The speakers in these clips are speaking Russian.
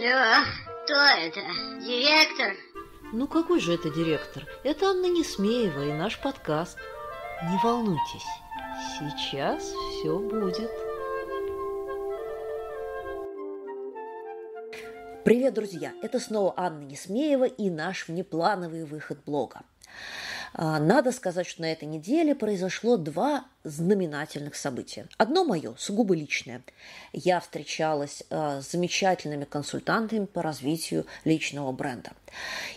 Алло, кто это? Директор? Ну какой же это директор? Это Анна Несмеева и наш подкаст. Не волнуйтесь, сейчас все будет. Привет, друзья! Это снова Анна Несмеева и наш внеплановый выход блога. А, надо сказать, что на этой неделе произошло два знаменательных события. Одно мое, сугубо личное. Я встречалась а, с замечательными консультантами по развитию личного бренда.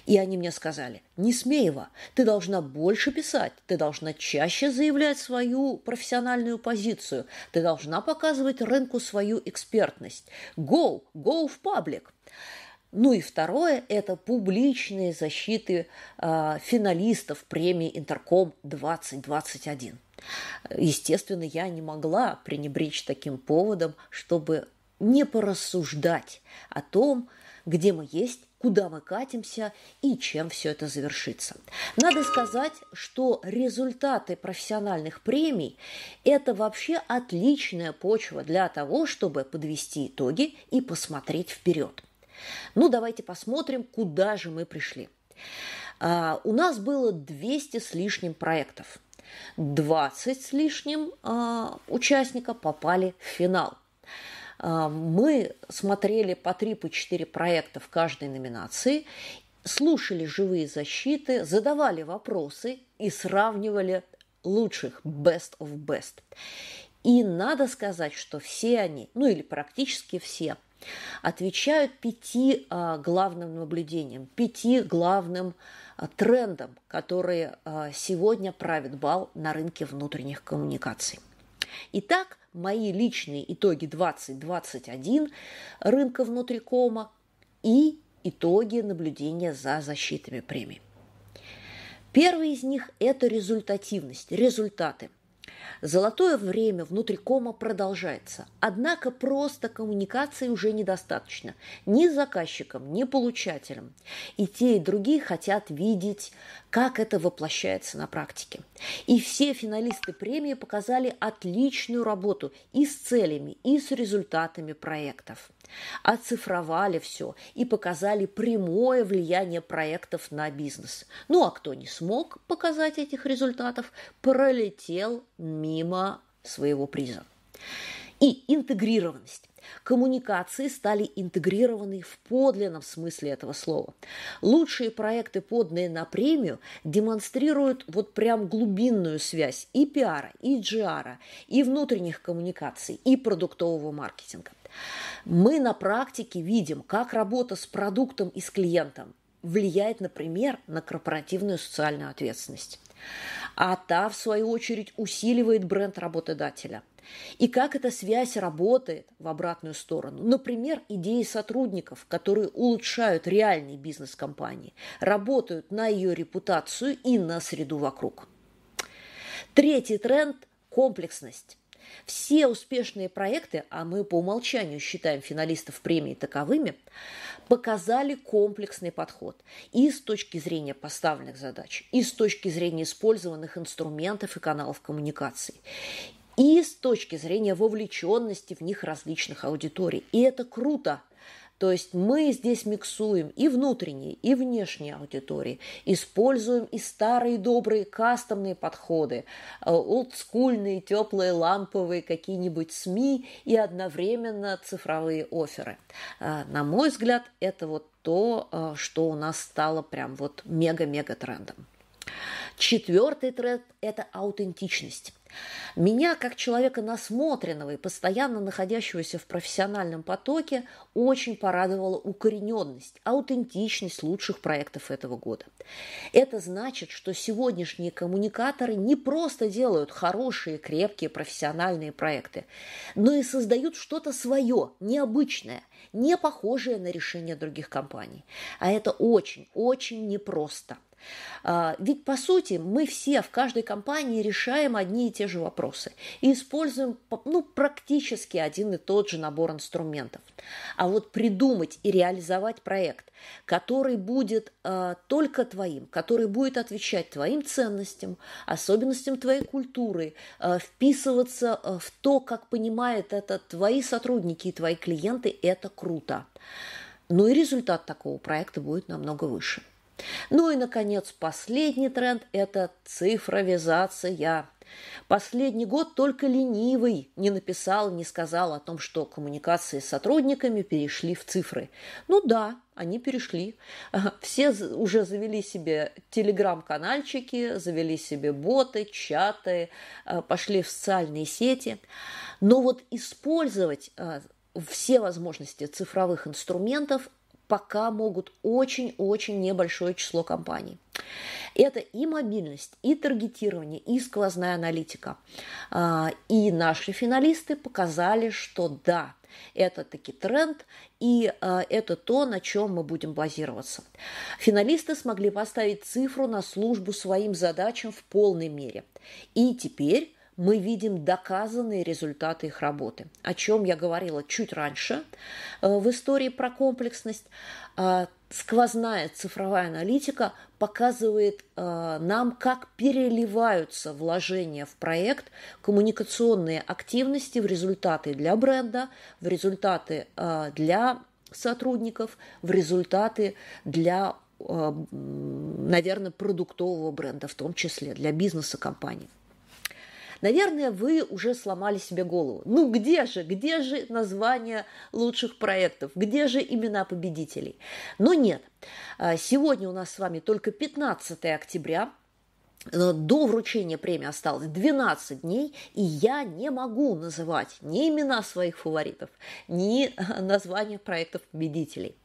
И они мне сказали, не смей его, ты должна больше писать, ты должна чаще заявлять свою профессиональную позицию, ты должна показывать рынку свою экспертность. Go, go в паблик. Ну и второе – это публичные защиты э, финалистов премии «Интерком 2021». Естественно, я не могла пренебречь таким поводом, чтобы не порассуждать о том, где мы есть, куда мы катимся и чем все это завершится. Надо сказать, что результаты профессиональных премий – это вообще отличная почва для того, чтобы подвести итоги и посмотреть вперед – ну, давайте посмотрим, куда же мы пришли. А, у нас было 200 с лишним проектов. 20 с лишним а, участника попали в финал. А, мы смотрели по 3-4 по проекта в каждой номинации, слушали живые защиты, задавали вопросы и сравнивали лучших, best of best. И надо сказать, что все они, ну или практически все, отвечают пяти а, главным наблюдениям, пяти главным а, трендам, которые а, сегодня правят бал на рынке внутренних коммуникаций. Итак, мои личные итоги 2021 рынка внутрикома и итоги наблюдения за защитами премий. Первый из них – это результативность, результаты – Золотое время внутрикома продолжается, однако просто коммуникации уже недостаточно ни заказчикам, ни получателям. И те, и другие хотят видеть, как это воплощается на практике. И все финалисты премии показали отличную работу и с целями, и с результатами проектов оцифровали все и показали прямое влияние проектов на бизнес. Ну а кто не смог показать этих результатов, пролетел мимо своего приза. И интегрированность. Коммуникации стали интегрированы в подлинном смысле этого слова. Лучшие проекты, подные на премию, демонстрируют вот прям глубинную связь и пиара, и джиара, и внутренних коммуникаций, и продуктового маркетинга. Мы на практике видим, как работа с продуктом и с клиентом влияет, например, на корпоративную социальную ответственность. А та, в свою очередь, усиливает бренд работодателя. И как эта связь работает в обратную сторону. Например, идеи сотрудников, которые улучшают реальный бизнес компании, работают на ее репутацию и на среду вокруг. Третий тренд – комплексность. Все успешные проекты, а мы по умолчанию считаем финалистов премии таковыми, показали комплексный подход и с точки зрения поставленных задач, и с точки зрения использованных инструментов и каналов коммуникации, и с точки зрения вовлеченности в них различных аудиторий. И это круто, то есть мы здесь миксуем и внутренние, и внешние аудитории, используем и старые добрые кастомные подходы, э, олдскульные, теплые, ламповые какие-нибудь СМИ и одновременно цифровые оферы. Э, на мой взгляд, это вот то, э, что у нас стало прям вот мега-мега трендом. Четвертый тренд – это аутентичность. Меня, как человека насмотренного и постоянно находящегося в профессиональном потоке, очень порадовала укорененность, аутентичность лучших проектов этого года. Это значит, что сегодняшние коммуникаторы не просто делают хорошие, крепкие профессиональные проекты, но и создают что-то свое, необычное, не похожее на решения других компаний. А это очень, очень непросто – а, ведь, по сути, мы все в каждой компании решаем одни и те же вопросы и используем ну, практически один и тот же набор инструментов. А вот придумать и реализовать проект, который будет э, только твоим, который будет отвечать твоим ценностям, особенностям твоей культуры, э, вписываться в то, как понимают это твои сотрудники и твои клиенты, это круто. Но ну и результат такого проекта будет намного выше. Ну и, наконец, последний тренд – это цифровизация. Последний год только ленивый не написал, не сказал о том, что коммуникации с сотрудниками перешли в цифры. Ну да, они перешли. Все уже завели себе телеграм-канальчики, завели себе боты, чаты, э, пошли в социальные сети. Но вот использовать э, все возможности цифровых инструментов пока могут очень-очень небольшое число компаний. Это и мобильность, и таргетирование, и сквозная аналитика. А, и наши финалисты показали, что да, это таки тренд, и а, это то, на чем мы будем базироваться. Финалисты смогли поставить цифру на службу своим задачам в полной мере. И теперь мы видим доказанные результаты их работы, о чем я говорила чуть раньше э, в истории про комплексность. А, сквозная цифровая аналитика показывает э, нам, как переливаются вложения в проект, коммуникационные активности в результаты для бренда, в результаты э, для сотрудников, в результаты для наверное, продуктового бренда в том числе, для бизнеса компании. Наверное, вы уже сломали себе голову. Ну где же, где же названия лучших проектов, где же имена победителей? Но нет, а, сегодня у нас с вами только 15 октября, Э, до вручения премии осталось 12 дней, и я не могу называть ни имена своих фаворитов, ни э, названия проектов победителей.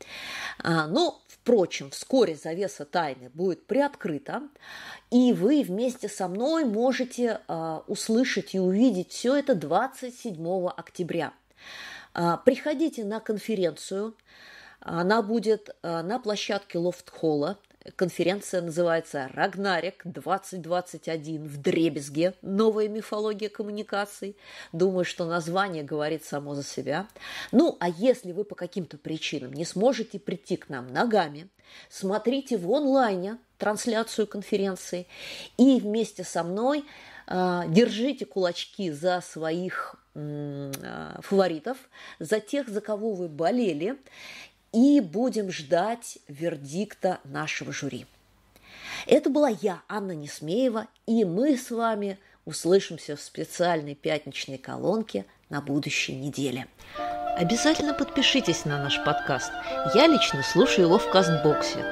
А, но, впрочем, вскоре завеса тайны будет приоткрыта, и вы вместе со мной можете э, услышать и увидеть все это 27 октября. А, приходите на конференцию, она будет на площадке Лофт-холла. Конференция называется «Рагнарик 2021. В дребезге. Новая мифология коммуникаций». Думаю, что название говорит само за себя. Ну, а если вы по каким-то причинам не сможете прийти к нам ногами, смотрите в онлайне трансляцию конференции и вместе со мной э, держите кулачки за своих а, фаворитов, за тех, за кого вы болели, и будем ждать вердикта нашего жюри. Это была я, Анна Несмеева, и мы с вами услышимся в специальной пятничной колонке на будущей неделе. Обязательно подпишитесь на наш подкаст. Я лично слушаю его в Кастбоксе.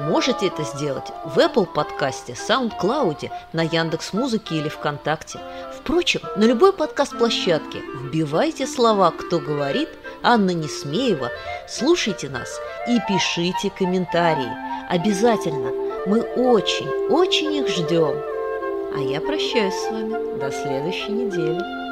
Можете это сделать в Apple подкасте, SoundCloud, на Яндекс Музыке или ВКонтакте. Впрочем, на любой подкаст-площадке вбивайте слова «Кто говорит» – Анна Несмеева. Слушайте нас и пишите комментарии. Обязательно. Мы очень, очень их ждем. А я прощаюсь с вами. До следующей недели.